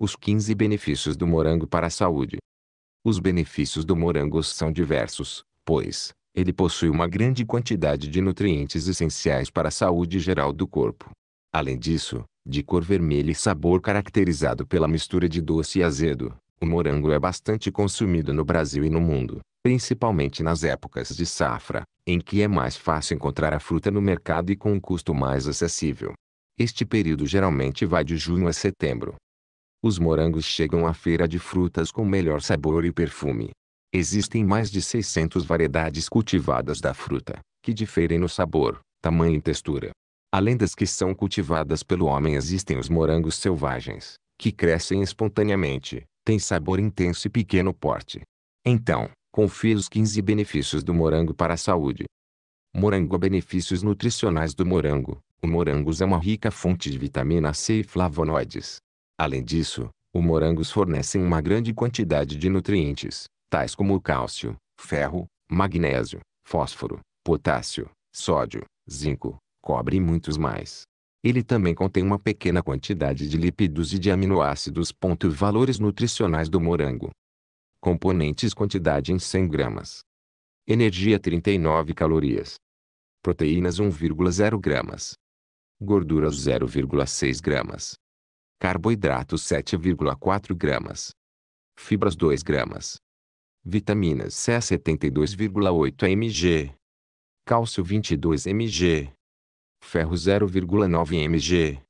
Os 15 benefícios do morango para a saúde. Os benefícios do morango são diversos, pois ele possui uma grande quantidade de nutrientes essenciais para a saúde geral do corpo. Além disso, de cor vermelha e sabor caracterizado pela mistura de doce e azedo, o morango é bastante consumido no Brasil e no mundo, principalmente nas épocas de safra, em que é mais fácil encontrar a fruta no mercado e com um custo mais acessível. Este período geralmente vai de junho a setembro, os morangos chegam à feira de frutas com melhor sabor e perfume. Existem mais de 600 variedades cultivadas da fruta, que diferem no sabor, tamanho e textura. Além das que são cultivadas pelo homem existem os morangos selvagens, que crescem espontaneamente, têm sabor intenso e pequeno porte. Então, confie os 15 benefícios do morango para a saúde. Morango é Benefícios nutricionais do morango. O morango é uma rica fonte de vitamina C e flavonoides, Além disso, os morangos fornecem uma grande quantidade de nutrientes, tais como cálcio, ferro, magnésio, fósforo, potássio, sódio, zinco, cobre e muitos mais. Ele também contém uma pequena quantidade de lípidos e de aminoácidos. Valores nutricionais do morango. Componentes quantidade em 100 gramas. Energia 39 calorias. Proteínas 1,0 gramas. Gorduras 0,6 gramas carboidratos 7,4 gramas, fibras 2 gramas, vitaminas C 72,8 mg, cálcio 22 mg, ferro 0,9 mg.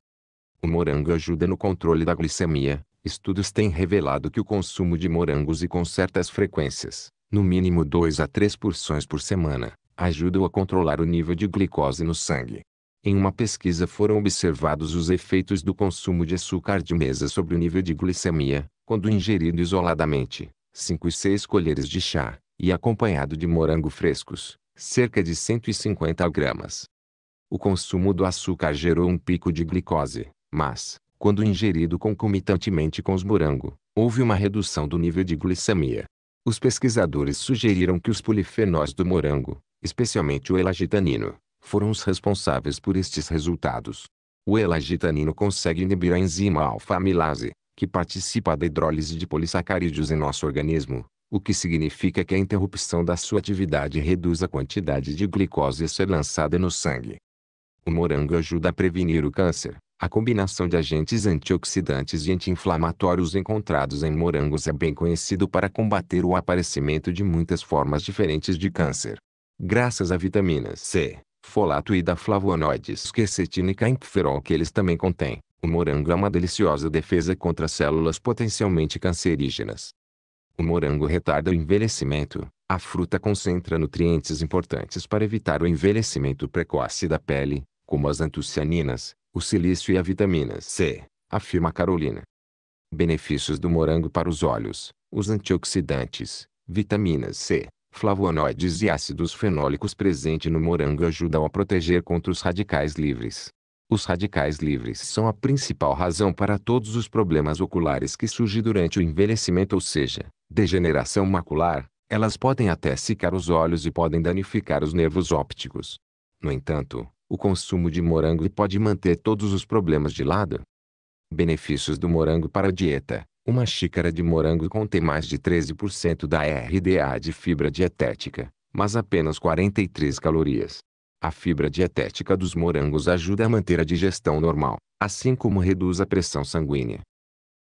O morango ajuda no controle da glicemia. Estudos têm revelado que o consumo de morangos e com certas frequências, no mínimo 2 a 3 porções por semana, ajuda a controlar o nível de glicose no sangue. Em uma pesquisa foram observados os efeitos do consumo de açúcar de mesa sobre o nível de glicemia, quando ingerido isoladamente, 5 e 6 colheres de chá, e acompanhado de morango frescos, cerca de 150 gramas. O consumo do açúcar gerou um pico de glicose, mas, quando ingerido concomitantemente com os morango, houve uma redução do nível de glicemia. Os pesquisadores sugeriram que os polifenóis do morango, especialmente o elagitanino, foram os responsáveis por estes resultados. O elagitanino consegue inibir a enzima alfa-amilase, que participa da hidrólise de polissacarídeos em nosso organismo, o que significa que a interrupção da sua atividade reduz a quantidade de glicose a ser lançada no sangue. O morango ajuda a prevenir o câncer. A combinação de agentes antioxidantes e anti-inflamatórios encontrados em morangos é bem conhecido para combater o aparecimento de muitas formas diferentes de câncer. Graças à vitamina C, folato e da flavonoides e interferol que eles também contêm. O morango é uma deliciosa defesa contra células potencialmente cancerígenas. O morango retarda o envelhecimento. A fruta concentra nutrientes importantes para evitar o envelhecimento precoce da pele, como as antocianinas, o silício e a vitamina C, afirma Carolina. Benefícios do morango para os olhos: os antioxidantes, vitamina C, flavonoides e ácidos fenólicos presente no morango ajudam a proteger contra os radicais livres. Os radicais livres são a principal razão para todos os problemas oculares que surgem durante o envelhecimento, ou seja, degeneração macular. Elas podem até secar os olhos e podem danificar os nervos ópticos. No entanto, o consumo de morango pode manter todos os problemas de lado. Benefícios do morango para a dieta. Uma xícara de morango contém mais de 13% da RDA de fibra dietética, mas apenas 43 calorias. A fibra dietética dos morangos ajuda a manter a digestão normal, assim como reduz a pressão sanguínea.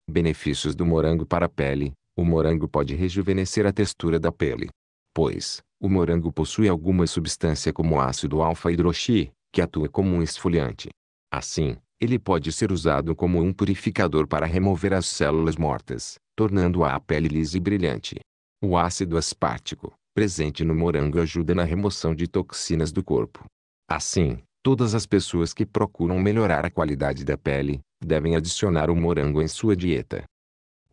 Benefícios do morango para a pele: O morango pode rejuvenescer a textura da pele. Pois, o morango possui alguma substância como ácido alfa-hidroxi, que atua como um esfoliante. Assim, ele pode ser usado como um purificador para remover as células mortas, tornando a pele lisa e brilhante. O ácido aspartico, presente no morango ajuda na remoção de toxinas do corpo. Assim, todas as pessoas que procuram melhorar a qualidade da pele, devem adicionar o morango em sua dieta.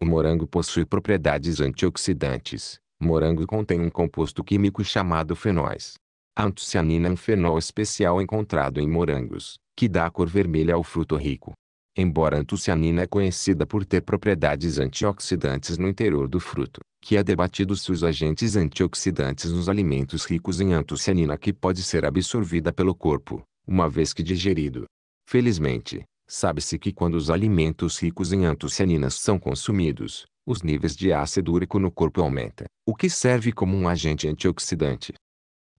O morango possui propriedades antioxidantes. Morango contém um composto químico chamado fenóis, antocianina é um fenol especial encontrado em morangos, que dá a cor vermelha ao fruto rico. Embora a antocianina é conhecida por ter propriedades antioxidantes no interior do fruto, que é debatido se os agentes antioxidantes nos alimentos ricos em antocianina que pode ser absorvida pelo corpo, uma vez que digerido. Felizmente, sabe-se que quando os alimentos ricos em antocianinas são consumidos, os níveis de ácido úrico no corpo aumentam, o que serve como um agente antioxidante.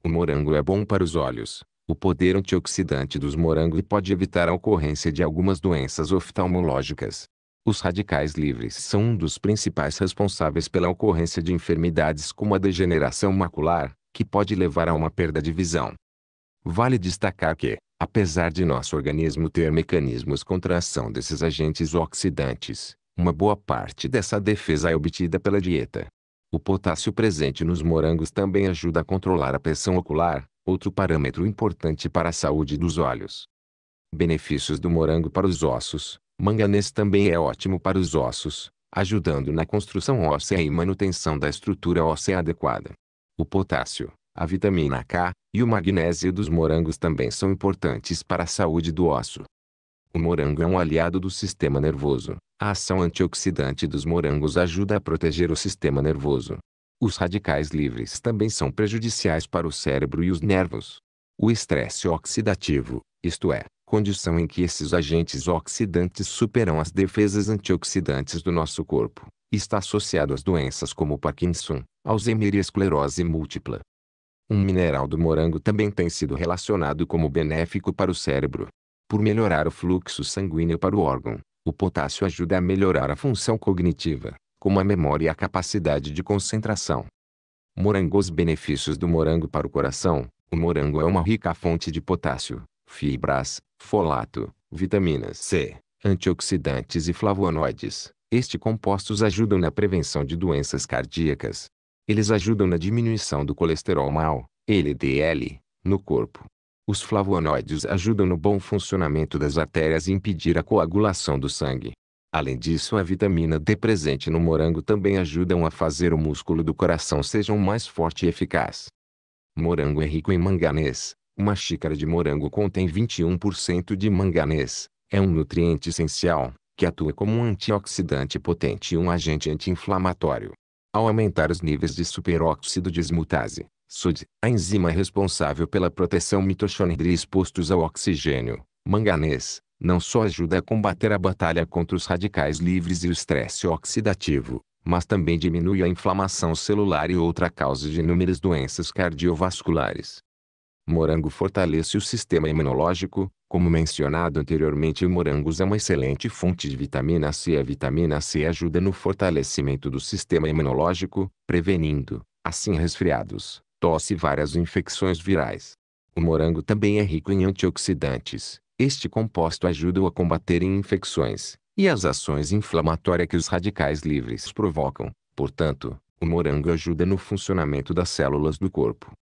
O morango é bom para os olhos. O poder antioxidante dos morangos pode evitar a ocorrência de algumas doenças oftalmológicas. Os radicais livres são um dos principais responsáveis pela ocorrência de enfermidades como a degeneração macular, que pode levar a uma perda de visão. Vale destacar que, apesar de nosso organismo ter mecanismos contra a ação desses agentes oxidantes, uma boa parte dessa defesa é obtida pela dieta. O potássio presente nos morangos também ajuda a controlar a pressão ocular, outro parâmetro importante para a saúde dos olhos. Benefícios do morango para os ossos. Manganês também é ótimo para os ossos, ajudando na construção óssea e manutenção da estrutura óssea adequada. O potássio, a vitamina K e o magnésio dos morangos também são importantes para a saúde do osso. O morango é um aliado do sistema nervoso, a ação antioxidante dos morangos ajuda a proteger o sistema nervoso. Os radicais livres também são prejudiciais para o cérebro e os nervos. O estresse oxidativo, isto é, condição em que esses agentes oxidantes superam as defesas antioxidantes do nosso corpo, está associado às doenças como Parkinson, Alzheimer e esclerose múltipla. Um mineral do morango também tem sido relacionado como benéfico para o cérebro. Por melhorar o fluxo sanguíneo para o órgão, o potássio ajuda a melhorar a função cognitiva, como a memória e a capacidade de concentração. Morangos benefícios do morango para o coração. O morango é uma rica fonte de potássio, fibras, folato, vitaminas C, antioxidantes e flavonoides. Estes compostos ajudam na prevenção de doenças cardíacas. Eles ajudam na diminuição do colesterol mau, LDL, no corpo. Os flavonoides ajudam no bom funcionamento das artérias e impedir a coagulação do sangue. Além disso, a vitamina D presente no morango também ajudam a fazer o músculo do coração sejam mais forte e eficaz. Morango é rico em manganês. Uma xícara de morango contém 21% de manganês. É um nutriente essencial, que atua como um antioxidante potente e um agente anti-inflamatório. Ao aumentar os níveis de superóxido de esmutase, SUD, a enzima é responsável pela proteção mitocondria expostos ao oxigênio, manganês, não só ajuda a combater a batalha contra os radicais livres e o estresse oxidativo, mas também diminui a inflamação celular e outra causa de inúmeras doenças cardiovasculares. Morango fortalece o sistema imunológico, como mencionado anteriormente, o morangos é uma excelente fonte de vitamina C. A vitamina C ajuda no fortalecimento do sistema imunológico, prevenindo, assim, resfriados, tosse e várias infecções virais. O morango também é rico em antioxidantes. Este composto ajuda-o a combater infecções e as ações inflamatórias que os radicais livres provocam. Portanto, o morango ajuda no funcionamento das células do corpo.